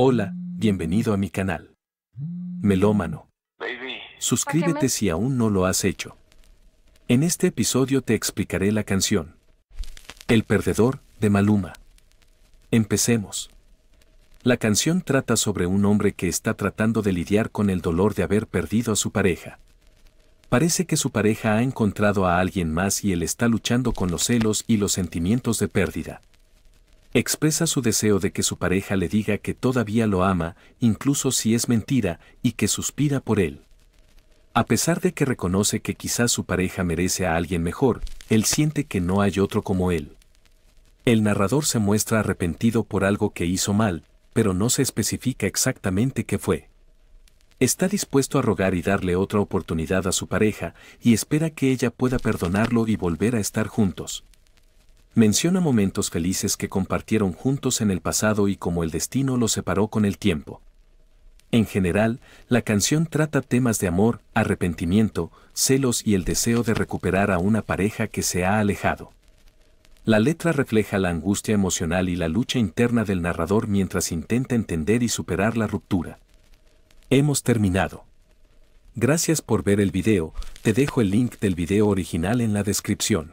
Hola, bienvenido a mi canal. Melómano. Suscríbete si aún no lo has hecho. En este episodio te explicaré la canción. El perdedor, de Maluma. Empecemos. La canción trata sobre un hombre que está tratando de lidiar con el dolor de haber perdido a su pareja. Parece que su pareja ha encontrado a alguien más y él está luchando con los celos y los sentimientos de pérdida. Expresa su deseo de que su pareja le diga que todavía lo ama, incluso si es mentira, y que suspira por él. A pesar de que reconoce que quizás su pareja merece a alguien mejor, él siente que no hay otro como él. El narrador se muestra arrepentido por algo que hizo mal, pero no se especifica exactamente qué fue. Está dispuesto a rogar y darle otra oportunidad a su pareja y espera que ella pueda perdonarlo y volver a estar juntos menciona momentos felices que compartieron juntos en el pasado y cómo el destino los separó con el tiempo. En general, la canción trata temas de amor, arrepentimiento, celos y el deseo de recuperar a una pareja que se ha alejado. La letra refleja la angustia emocional y la lucha interna del narrador mientras intenta entender y superar la ruptura. Hemos terminado. Gracias por ver el video, te dejo el link del video original en la descripción.